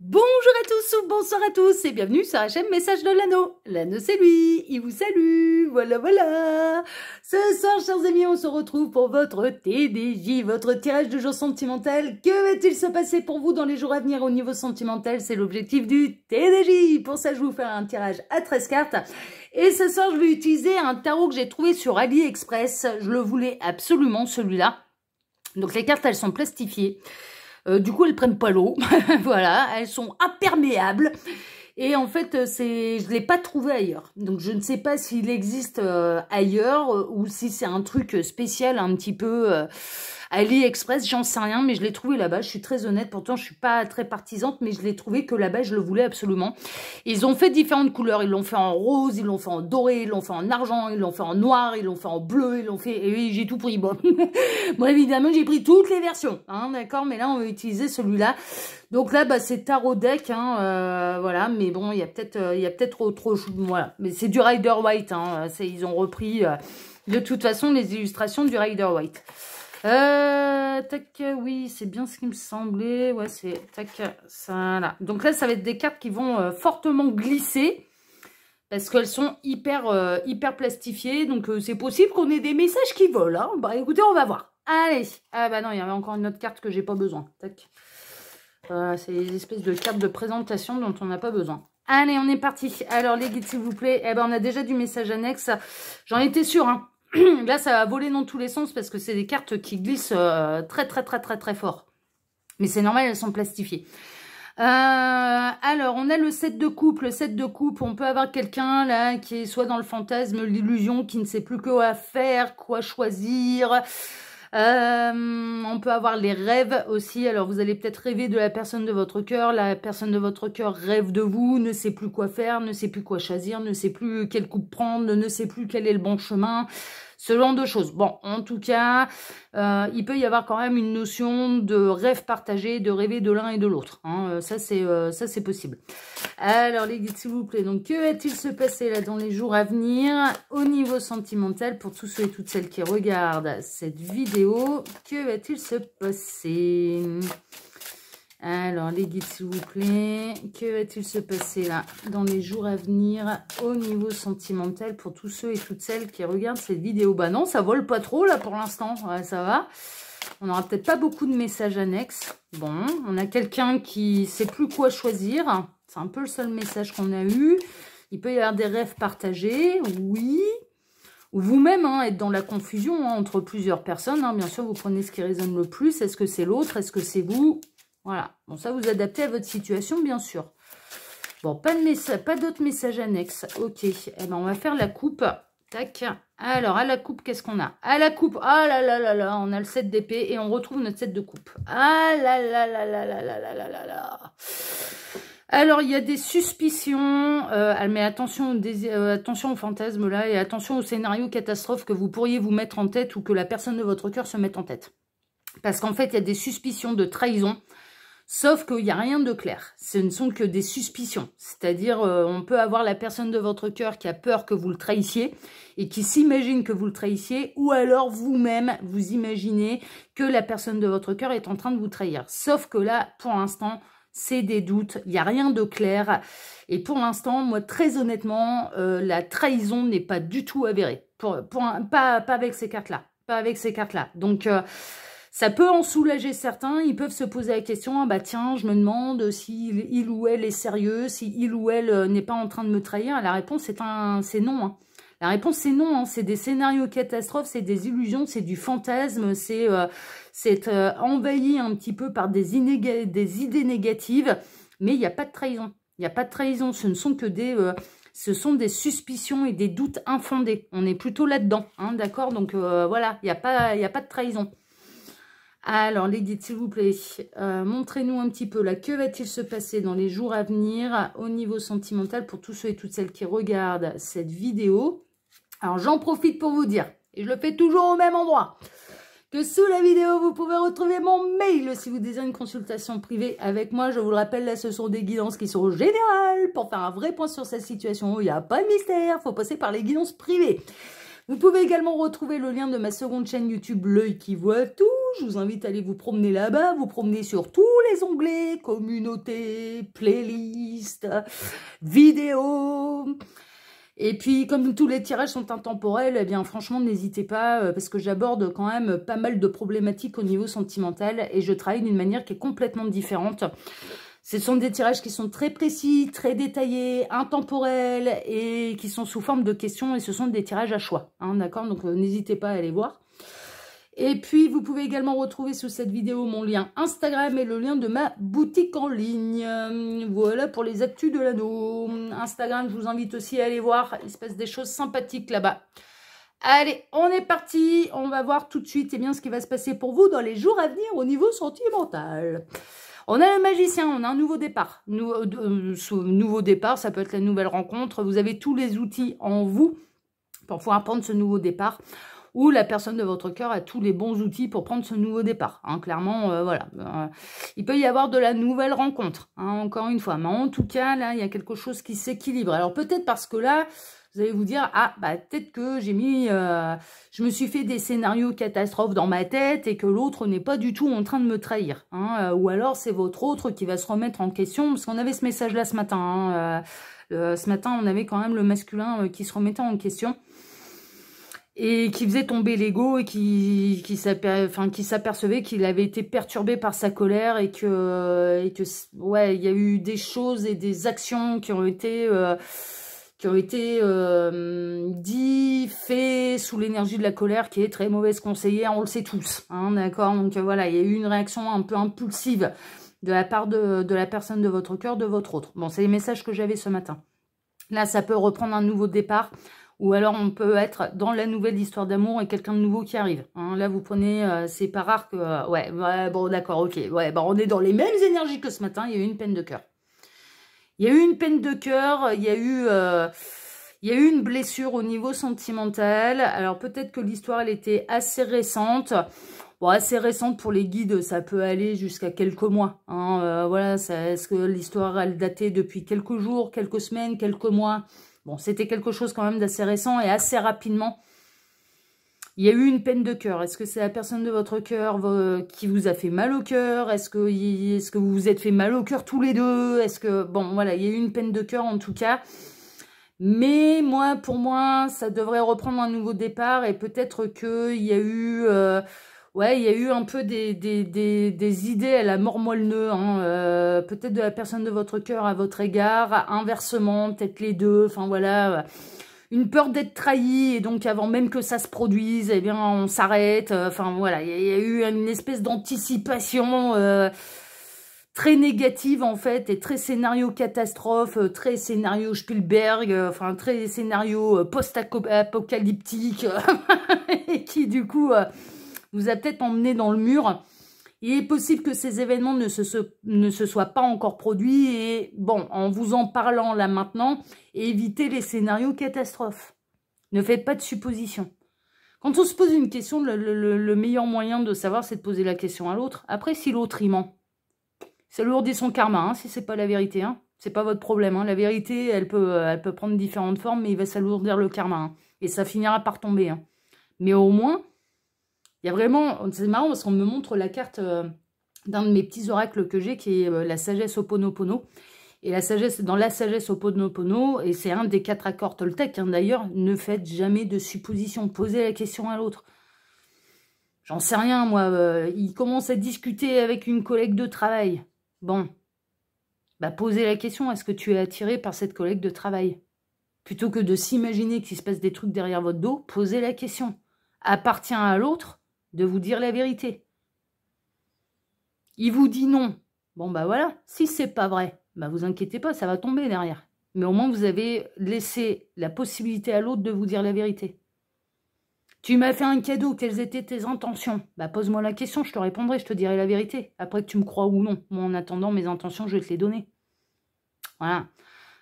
Bonjour à tous ou bonsoir à tous et bienvenue sur HM Message de l'anneau. L'anneau c'est lui, il vous salue, voilà voilà. Ce soir chers amis on se retrouve pour votre TDJ, votre tirage de jour sentimental. Que va-t-il se passer pour vous dans les jours à venir au niveau sentimental C'est l'objectif du TDJ. Pour ça je vais vous faire un tirage à 13 cartes. Et ce soir je vais utiliser un tarot que j'ai trouvé sur AliExpress. Je le voulais absolument celui-là. Donc les cartes elles sont plastifiées. Euh, du coup, elles prennent pas l'eau. voilà, elles sont imperméables. Et en fait, euh, c'est, je ne l'ai pas trouvé ailleurs. Donc, je ne sais pas s'il existe euh, ailleurs ou si c'est un truc spécial un petit peu... AliExpress, j'en sais rien, mais je l'ai trouvé là-bas. Je suis très honnête, pourtant je suis pas très partisante, mais je l'ai trouvé que là-bas, je le voulais absolument. Ils ont fait différentes couleurs. Ils l'ont fait en rose, ils l'ont fait en doré, ils l'ont fait en argent, ils l'ont fait en noir, ils l'ont fait en bleu, ils l'ont fait... Et oui, j'ai tout pris. Bon, évidemment, j'ai pris toutes les versions, hein, d'accord Mais là, on va utiliser celui-là. Donc là, bah, c'est tarot deck, hein, euh, voilà. Mais bon, il y a peut-être euh, il a peut autre chose, voilà. Mais c'est du Rider White, hein, ils ont repris... Euh, de toute façon les illustrations du Rider White. Euh, tac, oui, c'est bien ce qui me semblait. Ouais, c'est tac, ça là. Donc là, ça va être des cartes qui vont euh, fortement glisser parce qu'elles sont hyper, euh, hyper plastifiées. Donc euh, c'est possible qu'on ait des messages qui volent. Hein. Bah écoutez, on va voir. Allez. Ah bah non, il y avait encore une autre carte que j'ai pas besoin. Tac. c'est des espèces de cartes de présentation dont on n'a pas besoin. Allez, on est parti. Alors les guides, s'il vous plaît. Eh ben, on a déjà du message annexe. J'en étais sûre. Hein. Là, ça va voler dans tous les sens parce que c'est des cartes qui glissent très, très, très, très, très fort. Mais c'est normal, elles sont plastifiées. alors, on a le set de coupe. Le 7 de coupe, on peut avoir quelqu'un là qui est soit dans le fantasme, l'illusion, qui ne sait plus quoi faire, quoi choisir. on peut avoir les rêves aussi. Alors, vous allez peut-être rêver de la personne de votre cœur. La personne de votre cœur rêve de vous, ne sait plus quoi faire, ne sait plus quoi choisir, ne sait plus quelle coupe prendre, ne sait plus quel est le bon chemin. Selon deux choses. Bon, en tout cas, euh, il peut y avoir quand même une notion de rêve partagé, de rêver de l'un et de l'autre. Hein. Euh, ça, c'est euh, c'est possible. Alors, les guides, s'il vous plaît. Donc, que va-t-il se passer là dans les jours à venir au niveau sentimental pour tous ceux et toutes celles qui regardent cette vidéo Que va-t-il se passer alors, les guides, s'il vous plaît. Que va-t-il se passer là dans les jours à venir au niveau sentimental pour tous ceux et toutes celles qui regardent cette vidéo Bah non, ça vole pas trop là pour l'instant, ouais, ça va. On n'aura peut-être pas beaucoup de messages annexes. Bon, on a quelqu'un qui sait plus quoi choisir. C'est un peu le seul message qu'on a eu. Il peut y avoir des rêves partagés, oui. Ou vous-même hein, être dans la confusion hein, entre plusieurs personnes. Hein. Bien sûr, vous prenez ce qui résonne le plus. Est-ce que c'est l'autre Est-ce que c'est vous voilà. Bon, ça, vous adaptez à votre situation, bien sûr. Bon, pas de pas d'autres messages annexes. Ok. Eh ben, on va faire la coupe. Tac. Alors, à la coupe, qu'est-ce qu'on a À la coupe. Ah là là là là, on a le 7 d'épée et on retrouve notre 7 de coupe. Ah là là là là là là là là là là. Alors, il y a des suspicions, euh, ah, mais attention, des, euh, attention aux fantasmes là, et attention au scénario catastrophe que vous pourriez vous mettre en tête ou que la personne de votre cœur se mette en tête. Parce qu'en fait, il y a des suspicions de trahison, Sauf qu'il n'y a rien de clair. Ce ne sont que des suspicions. C'est-à-dire, euh, on peut avoir la personne de votre cœur qui a peur que vous le trahissiez et qui s'imagine que vous le trahissiez, ou alors vous-même, vous imaginez que la personne de votre cœur est en train de vous trahir. Sauf que là, pour l'instant, c'est des doutes, il n'y a rien de clair. Et pour l'instant, moi, très honnêtement, euh, la trahison n'est pas du tout avérée. Pour, pas, pas avec ces cartes-là. Pas avec ces cartes-là. Donc, euh, ça peut en soulager certains, ils peuvent se poser la question, ah bah tiens, je me demande si il ou elle est sérieux, si il ou elle euh, n'est pas en train de me trahir. La réponse est, c'est non. Hein. La réponse c'est non, hein. c'est des scénarios catastrophes, c'est des illusions, c'est du fantasme, c'est euh, euh, envahi un petit peu par des, des idées négatives, mais il n'y a pas de trahison. Il n'y a pas de trahison, ce ne sont que des... ce sont des suspicions et des doutes infondés. On est plutôt là-dedans, hein, d'accord Donc voilà, il n'y a, a pas de trahison. Alors, les guides, s'il vous plaît, euh, montrez-nous un petit peu, là, que va-t-il se passer dans les jours à venir au niveau sentimental pour tous ceux et toutes celles qui regardent cette vidéo Alors, j'en profite pour vous dire, et je le fais toujours au même endroit, que sous la vidéo, vous pouvez retrouver mon mail si vous désirez une consultation privée avec moi. Je vous le rappelle, là, ce sont des guidances qui sont générales. Pour faire un vrai point sur cette situation, il n'y a pas de mystère, il faut passer par les guidances privées. Vous pouvez également retrouver le lien de ma seconde chaîne YouTube, l'œil qui voit tout, je vous invite à aller vous promener là-bas, vous promener sur tous les onglets, communautés, playlists, vidéos. Et puis, comme tous les tirages sont intemporels, eh bien, franchement, n'hésitez pas, euh, parce que j'aborde quand même pas mal de problématiques au niveau sentimental et je travaille d'une manière qui est complètement différente. Ce sont des tirages qui sont très précis, très détaillés, intemporels et qui sont sous forme de questions et ce sont des tirages à choix. Hein, d'accord Donc, euh, n'hésitez pas à aller voir. Et puis, vous pouvez également retrouver sous cette vidéo mon lien Instagram et le lien de ma boutique en ligne. Euh, voilà pour les actus de l'anneau. Instagram, je vous invite aussi à aller voir. Il se passe des choses sympathiques là-bas. Allez, on est parti. On va voir tout de suite eh bien, ce qui va se passer pour vous dans les jours à venir au niveau sentimental. On a le magicien, on a un nouveau départ. Ce euh, euh, nouveau départ, ça peut être la nouvelle rencontre. Vous avez tous les outils en vous pour pouvoir prendre ce nouveau départ ou la personne de votre cœur a tous les bons outils pour prendre ce nouveau départ. Hein, clairement, euh, voilà. Euh, il peut y avoir de la nouvelle rencontre, hein, encore une fois. Mais en tout cas, là, il y a quelque chose qui s'équilibre. Alors peut-être parce que là, vous allez vous dire, ah, bah, peut-être que j'ai mis, euh, je me suis fait des scénarios catastrophes dans ma tête et que l'autre n'est pas du tout en train de me trahir. Hein, ou alors, c'est votre autre qui va se remettre en question, parce qu'on avait ce message-là ce matin. Hein, ce matin, on avait quand même le masculin qui se remettait en question et qui faisait tomber l'ego et qui, qui s'apercevait qu'il avait été perturbé par sa colère et que, euh, et que ouais, il y a eu des choses et des actions qui ont été, euh, qui ont été euh, dites, faites sous l'énergie de la colère qui est très mauvaise conseillère, on le sait tous, hein, d'accord Donc voilà, il y a eu une réaction un peu impulsive de la part de, de la personne de votre cœur, de votre autre. Bon, c'est les messages que j'avais ce matin. Là, ça peut reprendre un nouveau départ, ou alors on peut être dans la nouvelle histoire d'amour et quelqu'un de nouveau qui arrive. Hein. là vous prenez, euh, c'est pas rare que... Euh, ouais, bon d'accord, ok. Ouais, bah, on est dans les mêmes énergies que ce matin, il y a eu une peine de cœur. Il y a eu une peine de cœur, il y a eu... Euh, il une blessure au niveau sentimental. Alors peut-être que l'histoire, elle était assez récente. Bon, assez récente pour les guides, ça peut aller jusqu'à quelques mois. Hein. voilà, est-ce que l'histoire, elle datait depuis quelques jours, quelques semaines, quelques mois Bon, c'était quelque chose quand même d'assez récent et assez rapidement. Il y a eu une peine de cœur. Est-ce que c'est la personne de votre cœur qui vous a fait mal au cœur Est-ce que, est que vous vous êtes fait mal au cœur tous les deux Est-ce que... Bon, voilà, il y a eu une peine de cœur en tout cas. Mais moi, pour moi, ça devrait reprendre un nouveau départ et peut-être qu'il y a eu... Euh, Ouais, il y a eu un peu des, des, des, des idées à la mort moelle-neu, hein, euh, peut-être de la personne de votre cœur à votre égard, inversement, peut-être les deux, enfin voilà. Une peur d'être trahi, et donc avant même que ça se produise, eh bien on s'arrête, euh, enfin voilà, il y, a eu une espèce d'anticipation euh, très négative en fait, et très scénario catastrophe, très scénario Spielberg, enfin très scénario post-apocalyptique, et qui du coup vous a peut-être emmené dans le mur. Il est possible que ces événements ne se, ne se soient pas encore produits et bon, en vous en parlant là maintenant, évitez les scénarios catastrophes. Ne faites pas de suppositions. Quand on se pose une question, le, meilleur moyen de savoir, c'est de poser la question à l'autre. Après, si l'autre y ment, ça lourdit son karma, si hein, si c'est pas la vérité. Hein. Ce n'est pas votre problème. Hein. La vérité, elle peut, elle peut prendre différentes formes, mais il va s'alourdir le karma. Et ça finira par tomber. Mais au moins, il y a vraiment, c'est marrant parce qu'on me montre la carte euh, d'un de mes petits oracles que j'ai qui est euh, la sagesse ponopono. Et la sagesse, dans la sagesse ponopono, et c'est un des quatre accords Toltec hein, d'ailleurs, ne faites jamais de suppositions, posez la question à l'autre. J'en sais rien, moi. Euh, il commence à discuter avec une collègue de travail. Bon. Bah, posez la question, est-ce que tu es attiré par cette collègue de travail Plutôt que de s'imaginer qu'il se passe des trucs derrière votre dos, posez la question. Appartient à l'autre de vous dire la vérité. Il vous dit non. Bon, bah voilà. Si c'est pas vrai, bah vous inquiétez pas, ça va tomber derrière. Mais au moins, vous avez laissé la possibilité à l'autre de vous dire la vérité. Tu m'as fait un cadeau, quelles étaient tes intentions Bah pose-moi la question, je te répondrai, je te dirai la vérité. Après que tu me crois ou non, moi en attendant, mes intentions, je vais te les donner. Voilà.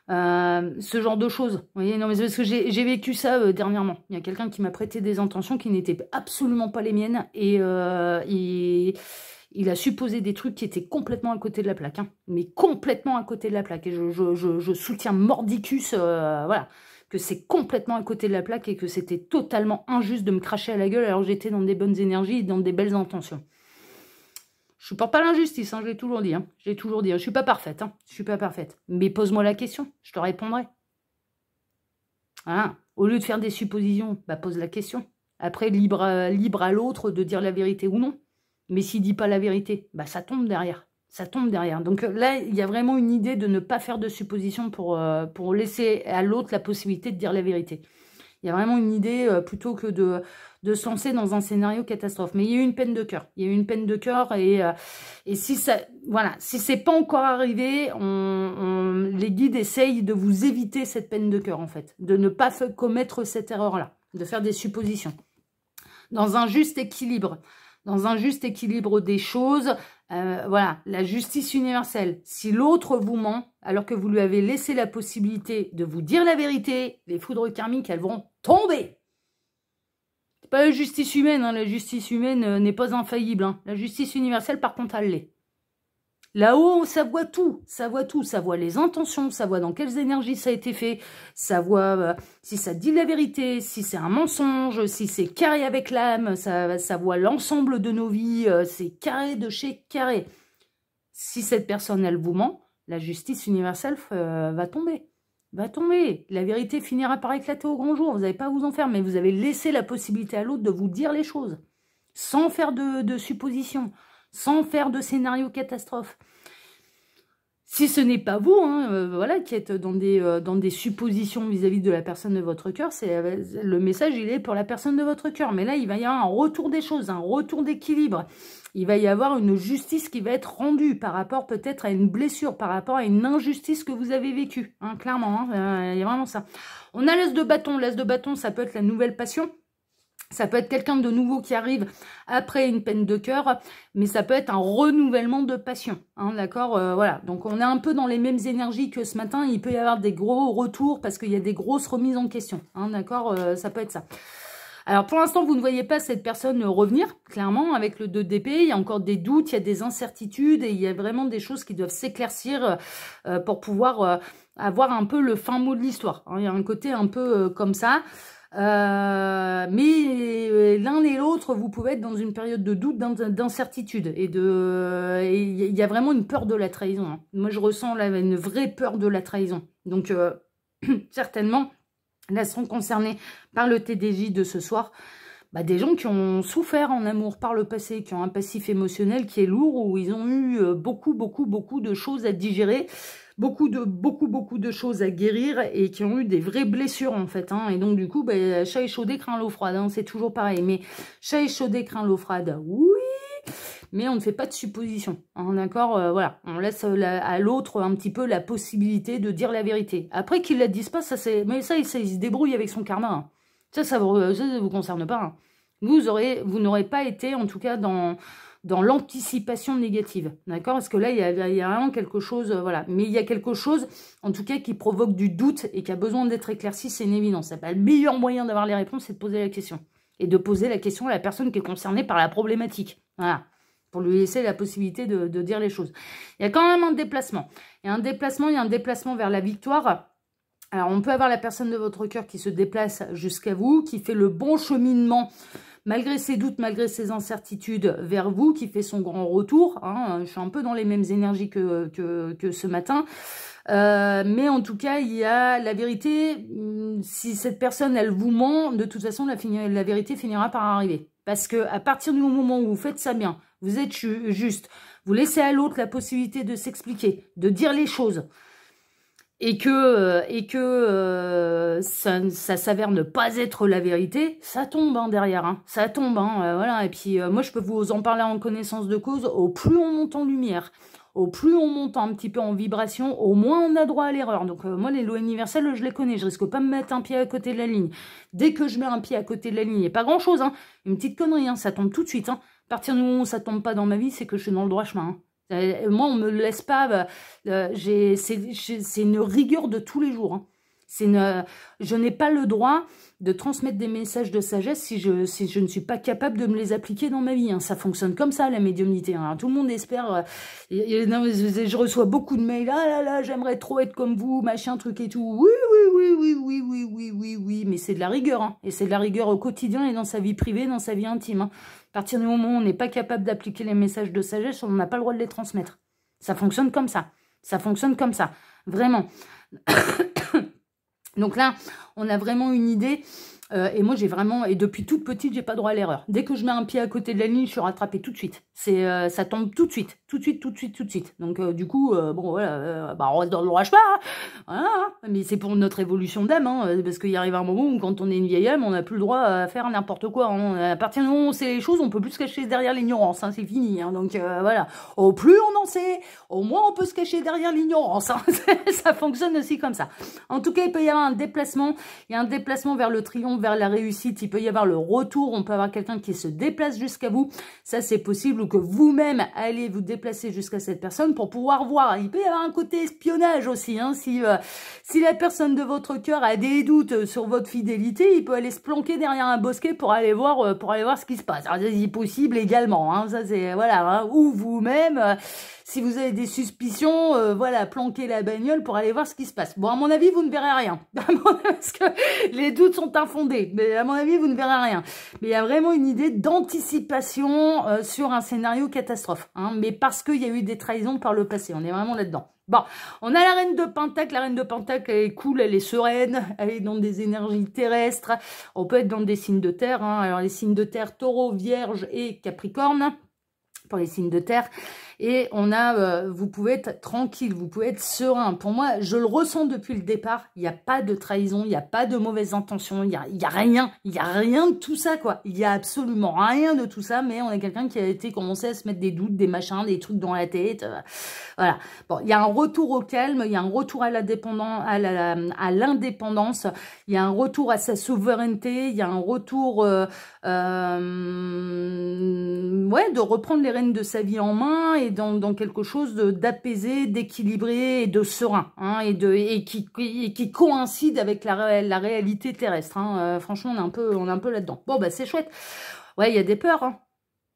Euh, ce genre de choses. voyez, non, mais parce que j'ai vécu ça euh, dernièrement. Il y a quelqu'un qui m'a prêté des intentions qui n'étaient absolument pas les miennes et euh, il, a supposé des trucs qui étaient complètement à côté de la plaque. Hein. mais complètement à côté de la plaque. Et je, soutiens mordicus, voilà, que c'est complètement à côté de la plaque et que c'était totalement injuste de me cracher à la gueule alors que j'étais dans des bonnes énergies et dans des belles intentions. Je ne supporte pas l'injustice, hein, je l'ai toujours dit. Hein. Je ne toujours dit. Hein. Je suis pas parfaite. Je suis pas parfaite. Mais pose-moi la question, je te répondrai. Au lieu de faire des suppositions, bah, pose la question. Après, libre à, libre à l'autre de dire la vérité ou non. Mais s'il dit pas la vérité, bah ça tombe derrière. Ça tombe derrière. Donc euh, là, il y a vraiment une idée de ne pas faire de suppositions pour, euh, pour laisser à l'autre la possibilité de dire la vérité. Il y a vraiment une idée euh, plutôt que de, de se lancer dans un scénario catastrophe. Mais il y a eu une peine de cœur. Il y a eu une peine de cœur et, euh, si ça, voilà, si c'est pas encore arrivé, on, les guides essayent de vous éviter cette peine de cœur en fait, de ne pas commettre cette erreur-là, de faire des suppositions. Dans un juste équilibre, dans un juste équilibre des choses, euh, voilà, la justice universelle. Si l'autre vous ment, alors que vous lui avez laissé la possibilité de vous dire la vérité, les foudres karmiques, elles vont tomber. C'est pas la justice humaine, hein. la justice humaine euh, n'est pas infaillible. Hein. La justice universelle, par contre, elle l'est. Là-haut, ça voit tout, ça voit tout, ça voit les intentions, ça voit dans quelles énergies ça a été fait, ça voit euh, si ça dit la vérité, si c'est un mensonge, si c'est carré avec l'âme, ça, voit l'ensemble de nos vies, euh, c'est carré de chez carré. Si cette personne, elle vous ment, la justice universelle va tomber va tomber. La vérité finira par éclater au grand jour. Vous n'allez pas vous en faire, mais vous avez laissé la possibilité à l'autre de vous dire les choses, sans faire de, de suppositions, sans faire de scénario catastrophe si ce n'est pas vous, hein, euh, voilà, qui êtes dans des, euh, dans des suppositions vis-à-vis de la personne de votre cœur, c'est euh, le message, il est pour la personne de votre cœur. Mais là, il va y avoir un retour des choses, un retour d'équilibre. Il va y avoir une justice qui va être rendue par rapport peut-être à une blessure, par rapport à une injustice que vous avez vécue, hein, clairement. Hein, il y a vraiment ça. On a l'as de bâton. L'as de bâton, ça peut être la nouvelle passion ça peut être quelqu'un de nouveau qui arrive après une peine de cœur, mais ça peut être un renouvellement de passion, hein, d'accord euh, Voilà, donc on est un peu dans les mêmes énergies que ce matin, il peut y avoir des gros retours parce qu'il y a des grosses remises en question, hein, d'accord euh, Ça peut être ça. Alors pour l'instant, vous ne voyez pas cette personne revenir, clairement, avec le 2DP, il y a encore des doutes, il y a des incertitudes, et il y a vraiment des choses qui doivent s'éclaircir euh, pour pouvoir avoir un peu le fin mot de l'histoire. Hein. il y a un côté un peu comme ça. Euh, mais euh, l'un et l'autre, vous pouvez être dans une période de doute, d'incertitude. Et il euh, y a vraiment une peur de la trahison. Hein. Moi, je ressens là, une vraie peur de la trahison. Donc, certainement, là, seront concernés par le TDJ de ce soir. Bah, des gens qui ont souffert en amour par le passé, qui ont un passif émotionnel qui est lourd, où ils ont eu beaucoup, beaucoup, beaucoup de choses à digérer beaucoup de, beaucoup, beaucoup de choses à guérir et qui ont eu des vraies blessures en fait. Hein. Et donc du coup, ben, chat échaudé craint l'eau froide, hein. c'est toujours pareil. Mais chat échaudé craint l'eau froide, oui mais on ne fait pas de suppositions hein, D'accord euh, Voilà, on laisse euh, à l'autre un petit peu la possibilité de dire la vérité. Après qu'il la dise pas, ça c'est. Mais ça, il, se débrouille avec son karma. Hein. Ça, ça vous, vous concerne pas. Vous aurez, vous n'aurez pas été, en tout cas, dans dans l'anticipation négative, d'accord Parce que là, il y, a, vraiment quelque chose, euh, voilà. Mais il y a quelque chose, en tout cas, qui provoque du doute et qui a besoin d'être éclairci, c'est une évidence. Ça, le meilleur moyen d'avoir les réponses, c'est de poser la question. Et de poser la question à la personne qui est concernée par la problématique, voilà. Pour lui laisser la possibilité de, de dire les choses. Il y a quand même un déplacement. Il y a un déplacement, il y a un déplacement vers la victoire. Alors, on peut avoir la personne de votre cœur qui se déplace jusqu'à vous, qui fait le bon cheminement malgré ses doutes, malgré ses incertitudes, vers vous, qui fait son grand retour. Hein, je suis un peu dans les mêmes énergies que, ce matin. Euh, mais en tout cas, il y a la vérité. Hum, si cette personne, elle vous ment, de toute façon, la, la vérité finira par arriver. Parce que à partir du moment où vous faites ça bien, vous êtes juste, vous laissez à l'autre la possibilité de s'expliquer, de dire les choses, et que, euh, et que euh, ça, s'avère ne pas être la vérité, ça tombe hein, derrière, hein. ça tombe, hein, euh, voilà. Et puis moi, je peux vous en parler en connaissance de cause, au plus on monte en lumière, au plus on monte un petit peu en vibration, au moins on a droit à l'erreur. Donc moi, les lois universelles, je les connais, je risque pas de me mettre un pied à côté de la ligne. Dès que je mets un pied à côté de la ligne, a pas grand-chose, hein. une petite connerie, hein, ça tombe tout de suite. À partir du où ça tombe pas dans ma vie, c'est que je suis dans le droit chemin. Moi, on me laisse pas... Bah, euh, c'est une rigueur de tous les jours. Hein. Euh, je n'ai pas le droit de transmettre des messages de sagesse si je, si je ne suis pas capable de me les appliquer dans ma vie. Hein. Ça fonctionne comme ça, la médiumnité. Hein. Tout le monde espère... Euh, je, reçois beaucoup de mails. Ah là là, j'aimerais trop être comme vous, machin, truc et tout. Oui, oui, oui, oui, oui, oui, oui, oui, oui. Mais c'est de la rigueur. Et c'est de la rigueur au quotidien et dans sa vie privée, dans sa vie intime. À partir du moment où on n'est pas capable d'appliquer les messages de sagesse, on n'a pas le droit de les transmettre. Ça fonctionne comme ça. Ça fonctionne comme ça. Vraiment. Donc là, on a vraiment une idée euh, et moi, j'ai vraiment, et depuis toute petite, j'ai pas droit à l'erreur. Dès que je mets un pied à côté de la ligne, je suis rattrapée tout de suite. C'est, euh, ça tombe tout de suite, tout de suite, tout de suite, tout de suite. Donc, euh, du coup, bon, voilà, bah, on reste dans le droit hein. Hein. mais c'est pour notre évolution d'âme, hein, parce qu'il arrive un moment où, quand on est une vieille âme, on n'a plus le droit à faire n'importe quoi. À partir de moment où on sait les choses, on peut plus se cacher derrière l'ignorance. c'est fini. donc, voilà. Au plus on en sait, au moins on peut se cacher derrière l'ignorance. ça fonctionne aussi comme ça. En tout cas, il peut y avoir un déplacement. Il y a un déplacement vers le triomphe vers la réussite. Il peut y avoir le retour, on peut avoir quelqu'un qui se déplace jusqu'à vous. Ça, c'est possible ou que vous-même allez vous déplacer jusqu'à cette personne pour pouvoir voir. Il peut y avoir un côté espionnage aussi. Hein. si, euh, si la personne de votre cœur a des doutes euh, sur votre fidélité, il peut aller se planquer derrière un bosquet pour aller voir, euh, pour aller voir ce qui se passe. C'est possible également. Hein. ça, c'est voilà. Hein. ou vous-même, si vous avez des suspicions, voilà, planquer la bagnole pour aller voir ce qui se passe. Bon, à mon avis, vous ne verrez rien. Parce que les doutes sont infondés mais à mon avis, vous ne verrez rien. Mais il y a vraiment une idée d'anticipation euh, sur un scénario catastrophe. Hein. mais parce qu'il y a eu des trahisons par le passé. On est vraiment là-dedans. Bon, on a la reine de Pentacle. La reine de Pentacle, elle est cool, elle est sereine, elle est dans des énergies terrestres. On peut être dans des signes de terre. Hein. Alors, les signes de terre, taureau, vierge et capricorne. Pour les signes de terre, et on a, euh, vous pouvez être tranquille, vous pouvez être serein. Pour moi, je le ressens depuis le départ, il n'y a pas de trahison, il n'y a pas de mauvaise intention, il n'y a, a rien, il n'y a rien de tout ça, quoi. Il n'y a absolument rien de tout ça, mais on est quelqu'un qui a été commencé à se mettre des doutes, des machins, des trucs dans la tête. Euh, voilà. Bon, il y a un retour au calme, il y a un retour à l'indépendance, à à il y a un retour à sa souveraineté, il y a un retour... Euh, ouais, de reprendre les rênes de sa vie en main dans, quelque chose d'apaisé, d'équilibré et de serein, hein, et, de, et, qui, qui coïncide avec la, la réalité terrestre. Hein. Euh, franchement, on est un peu, on un peu là-dedans. Bon, bah c'est chouette. Ouais, il y a des peurs. Hein.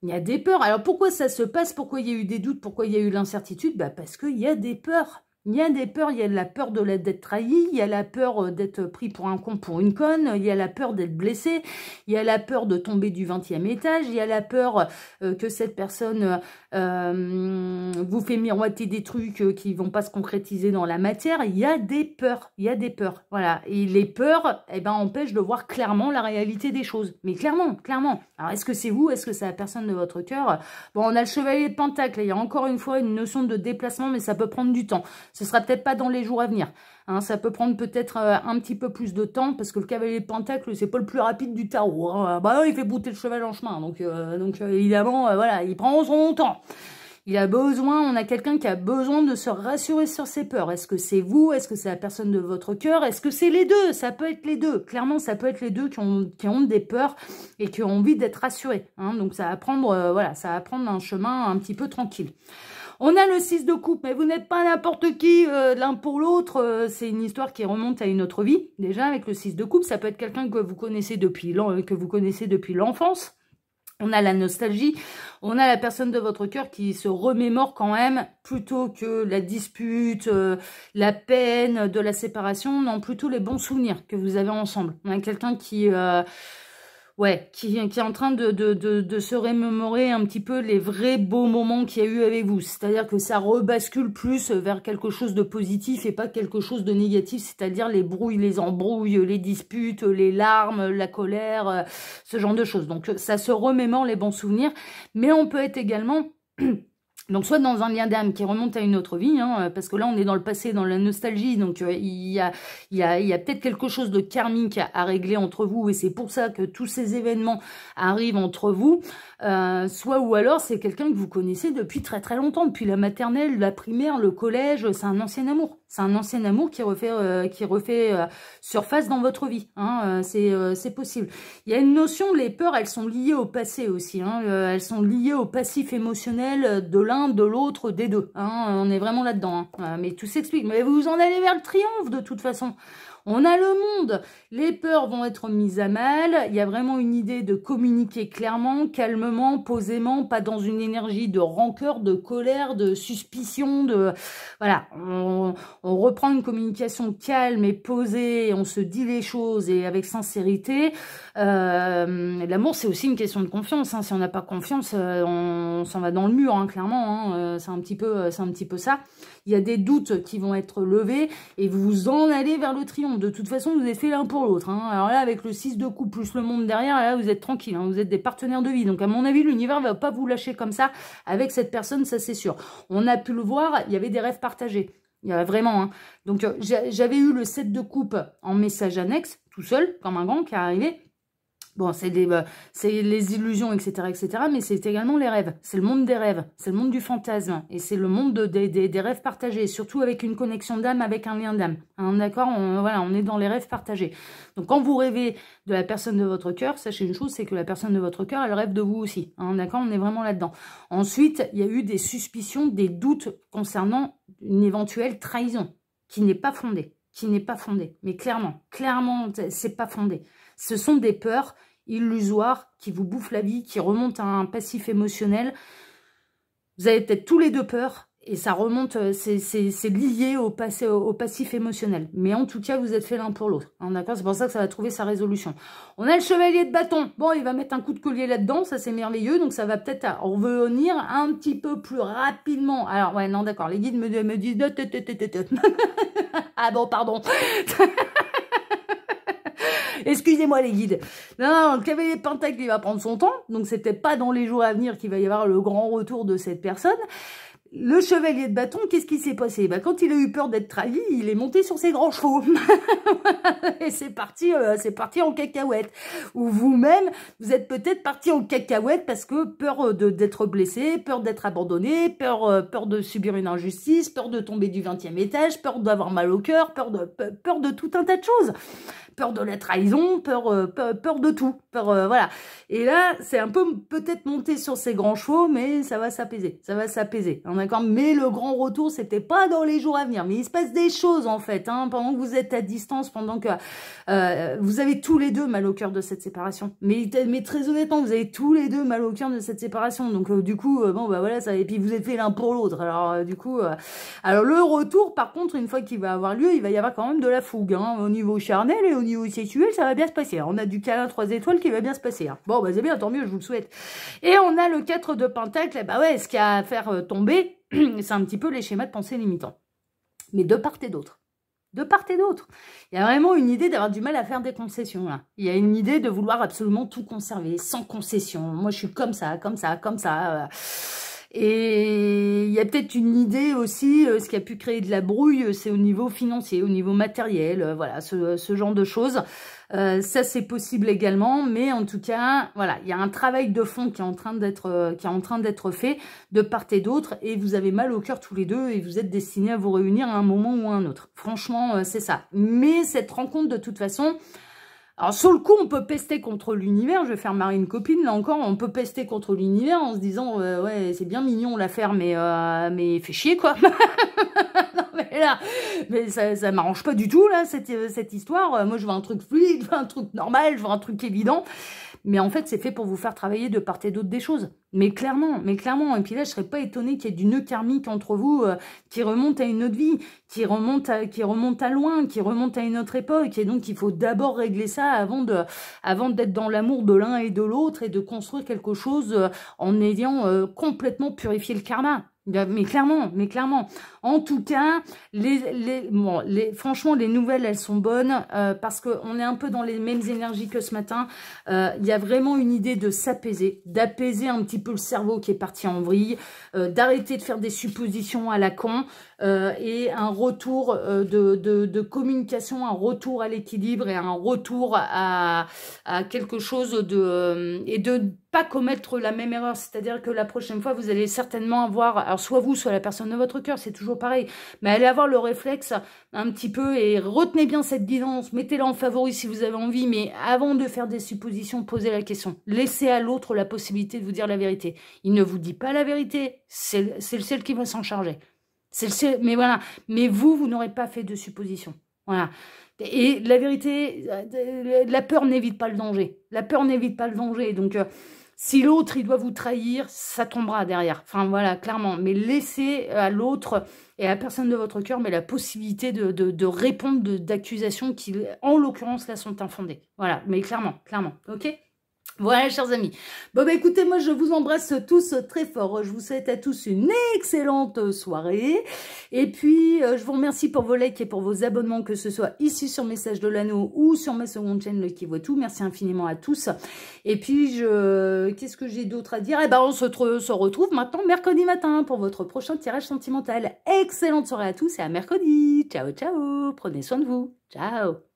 Il y a des peurs. Alors pourquoi ça se passe Pourquoi il y a eu des doutes Pourquoi il y a eu l'incertitude bah, Parce qu'il y a des peurs. Il y a des peurs, il y a la peur d'être trahi, il y a la peur euh, d'être pris pour un con, pour une conne, il y a la peur d'être blessé, il y a la peur de tomber du 20e étage, il y a la peur euh, que cette personne euh, vous fait miroiter des trucs qui vont pas se concrétiser dans la matière. Il y a des peurs, il y a des peurs, voilà. Et les peurs, eh ben, empêchent de voir clairement la réalité des choses. Mais clairement, clairement. Alors, est-ce que c'est vous Est-ce que c'est la personne de votre cœur Bon, on a le chevalier de pentacle. Il y a encore une fois une notion de déplacement, mais ça peut prendre du temps. Ce sera peut-être pas dans les jours à venir. Hein. ça peut prendre peut-être euh, un petit peu plus de temps parce que le cavalier de pentacle, c'est pas le plus rapide du tarot. Hein. Bah, il fait bouter le cheval en chemin. Donc, euh, donc euh, évidemment, voilà, il prend son temps. Il a besoin, on a quelqu'un qui a besoin de se rassurer sur ses peurs. Est-ce que c'est vous Est-ce que c'est la personne de votre cœur Est-ce que c'est les deux Ça peut être les deux. Clairement, ça peut être les deux qui ont, des peurs et qui ont envie d'être rassurés. Hein. Donc, ça va prendre, voilà, ça va prendre un chemin un petit peu tranquille. On a le 6 de coupe, mais vous n'êtes pas n'importe qui euh, l'un pour l'autre. Euh, c'est une histoire qui remonte à une autre vie. Déjà, avec le 6 de coupe, ça peut être quelqu'un que vous connaissez depuis euh, que vous connaissez depuis l'enfance. On a la nostalgie, on a la personne de votre cœur qui se remémore quand même, plutôt que la dispute, la peine de la séparation, non, plutôt les bons souvenirs que vous avez ensemble. On a quelqu'un qui ouais, qui, qui, est en train de, de, de, de, se remémorer un petit peu les vrais beaux moments qu'il y a eu avec vous. C'est-à-dire que ça rebascule plus vers quelque chose de positif et pas quelque chose de négatif, c'est-à-dire les brouilles, les embrouilles, les disputes, les larmes, la colère, euh, ce genre de choses. Donc ça se remémore les bons souvenirs, mais on peut être également... Donc soit dans un lien d'âme qui remonte à une autre vie, hein, euh, parce que là on est dans le passé, dans la nostalgie, donc euh, il y a, il y a, il y a peut-être quelque chose de karmique à, régler entre vous, et c'est pour ça que tous ces événements arrivent entre vous, euh, soit ou alors c'est quelqu'un que vous connaissez depuis très très longtemps, depuis la maternelle, la primaire, le collège, c'est un ancien amour. C'est un ancien amour qui refait, euh, qui refait euh, surface dans votre vie. Hein, euh, c'est possible. Il y a une notion, les peurs, elles sont liées au passé aussi. Hein, elles sont liées au passif émotionnel de l'un, de l'autre, des deux. Hein, on est vraiment là-dedans. mais tout s'explique. Mais vous en allez vers le triomphe de toute façon. On a le monde. Les peurs vont être mises à mal. Il y a vraiment une idée de communiquer clairement, calmement, posément, pas dans une énergie de rancœur, de colère, de suspicion, de... Voilà, on, reprend une communication calme et posée, on se dit les choses et avec sincérité. Euh, l'amour, c'est aussi une question de confiance. Hein. Si on n'a pas confiance, euh, on, s'en va dans le mur, hein, clairement. Hein. Euh, c'est un, petit peu, un petit peu ça il y a des doutes qui vont être levés et vous vous en allez vers le triomphe. De toute façon, vous êtes fait l'un pour l'autre. Hein. Alors là, avec le 6 de coupe plus le monde derrière, là, vous êtes tranquille. Hein. Vous êtes des partenaires de vie. Donc, à mon avis, l'univers ne va pas vous lâcher comme ça avec cette personne, ça c'est sûr. On a pu le voir, il y avait des rêves partagés. Il y a vraiment. Hein. Donc, euh, j'avais eu le 7 de coupe en message annexe, tout seul, comme un grand qui est arrivé. Bon, euh, c'est les illusions, etc., etc., mais c'est également les rêves. C'est le monde des rêves, c'est le monde du fantasme, et c'est le monde de, des rêves partagés, surtout avec une connexion d'âme, avec un lien d'âme. Hein, D'accord on, Voilà, on est dans les rêves partagés. Donc, quand vous rêvez de la personne de votre cœur, sachez une chose, c'est que la personne de votre cœur, elle rêve de vous aussi. Hein, D'accord On est vraiment là-dedans. Ensuite, il y a eu des suspicions, des doutes concernant une éventuelle trahison qui n'est pas fondée qui n'est pas fondée. Mais clairement, clairement, c'est pas fondé. Ce sont des peurs illusoire, qui vous bouffe la vie, qui remonte à un passif émotionnel. Vous avez peut-être tous les deux peur, et ça remonte, euh, c'est lié au, passé, au, passif émotionnel. Mais en tout cas, vous êtes fait l'un pour l'autre. Hein, d'accord C'est pour ça que ça va trouver sa résolution. On a le chevalier de bâton. Bon, il va mettre un coup de collier là-dedans, ça c'est merveilleux. Donc ça va peut-être revenir un petit peu plus rapidement. Alors ouais, non, d'accord, les guides me disent... ah bon, pardon Excusez-moi les guides. Non, le cavalier Pentacle, il va prendre son temps. Donc, c'était pas dans les jours à venir qu'il va y avoir le grand retour de cette personne. Le chevalier de bâton, qu'est-ce qui s'est passé bah, Quand il a eu peur d'être trahi, il est monté sur ses grands chevaux. et c'est parti, euh, c'est parti en cacahuète. Ou vous-même, vous êtes peut-être parti en cacahuète parce que peur euh, d'être blessé, peur d'être abandonné, peur, euh, peur de subir une injustice, peur de tomber du 20e étage, peur d'avoir mal au cœur, peur de, peur de tout un tas de choses peur de la trahison, peur, euh, peur, de tout, peur, euh, voilà. Et là, c'est un peu peut-être monté sur ses grands chevaux, mais ça va s'apaiser, ça va s'apaiser, hein, Mais le grand retour, c'était pas dans les jours à venir, mais il se passe des choses, en fait, hein, pendant que vous êtes à distance, pendant que euh, vous avez tous les deux mal au cœur de cette séparation. Mais, mais très honnêtement, vous avez tous les deux mal au cœur de cette séparation, donc du coup, bon, bah voilà, ça, et puis vous êtes fait l'un pour l'autre, alors du coup, alors le retour, par contre, une fois qu'il va avoir lieu, il va y avoir quand même de la fougue, hein, au niveau charnel et au ou sexuel, ça va bien se passer. Hein. On a du câlin 3 étoiles qui va bien se passer. Hein. Bon, bah c'est bien, tant mieux, je vous le souhaite. Et on a le 4 de Pentacle. Eh bah ouais, ce qui a à faire euh, tomber, c'est un petit peu les schémas de pensée limitants. Mais de part et d'autre de part et d'autre. Il y a vraiment une idée d'avoir du mal à faire des concessions. Il y a une idée de vouloir absolument tout conserver, sans concession. Moi, je suis comme ça, comme ça, comme ça. Euh. Et il y a peut-être une idée aussi, euh, ce qui a pu créer de la brouille, euh, c'est au niveau financier, au niveau matériel, euh, voilà, ce, genre de choses. ça, c'est possible également, mais en tout cas, voilà, il y a un travail de fond qui est en train d'être qui est en train d'être fait de part et d'autre, et vous avez mal au cœur tous les deux, et vous êtes destinés à vous réunir à un moment ou à un autre. Franchement, c'est ça. Mais cette rencontre, de toute façon, alors, sur le coup, on peut pester contre l'univers. Je vais faire marrer une copine, là encore. On peut pester contre l'univers en se disant euh, Ouais, c'est bien mignon l'affaire, mais, euh, mais fait chier, quoi. non, mais là, mais ça, ça m'arrange pas du tout, là, cette, euh, cette histoire. Euh, moi, je veux un truc fluide, je veux un truc normal, je veux un truc évident. Mais en fait, c'est fait pour vous faire travailler de part et d'autre des choses. Mais clairement, mais clairement. Et puis là, je serais pas étonnée qu'il y ait du nœud karmique entre vous euh, qui remonte à une autre vie, qui remonte à, qui remonte à loin, qui remonte à une autre époque. Et donc, il faut d'abord régler ça avant de, avant d'être dans l'amour de l'un et de l'autre et de construire quelque chose euh, en ayant euh, complètement purifié le karma. Mais clairement, mais clairement. En tout cas, les, les, franchement, les nouvelles, elles sont bonnes euh, parce qu'on est un peu dans les mêmes énergies que ce matin. Euh, il y a vraiment une idée de s'apaiser, d'apaiser un petit peu le cerveau qui est parti en vrille, euh, d'arrêter de faire des suppositions à la con et un retour de, communication, un retour à l'équilibre et un retour à, quelque chose de... et de pas commettre la même erreur, c'est-à-dire que la prochaine fois, vous allez certainement avoir, alors soit vous, soit la personne de votre cœur, c'est toujours pareil. Mais allez avoir le réflexe un petit peu et retenez bien cette guidance. Mettez-la en favori si vous avez envie, mais avant de faire des suppositions, posez la question. Laissez à l'autre la possibilité de vous dire la vérité. Il ne vous dit pas la vérité, c'est le seul qui va s'en charger. C'est le seul, mais voilà. Mais vous, vous n'aurez pas fait de suppositions. Voilà. Et la vérité, euh, la peur n'évite pas le danger. La peur n'évite pas le danger. Donc, euh, si l'autre, il doit vous trahir, ça tombera derrière. Enfin, voilà, clairement. Mais laissez à l'autre et à la personne de votre cœur mais la possibilité de, de, de répondre d'accusations qui, en l'occurrence, là, sont infondées. Voilà, mais clairement, clairement. OK voilà, chers amis. Bon, bah, écoutez, moi, je vous embrasse tous très fort. Je vous souhaite à tous une excellente soirée. Et puis, euh, je vous remercie pour vos likes et pour vos abonnements, que ce soit ici sur Message de l'Anneau ou sur ma seconde chaîne, Qui Voit Tout. Merci infiniment à tous. Et puis, je... qu'est-ce que j'ai d'autre à dire Eh ben, on se retrouve maintenant mercredi matin pour votre prochain tirage sentimental. Excellente soirée à tous et à mercredi. Ciao, ciao. Prenez soin de vous. Ciao.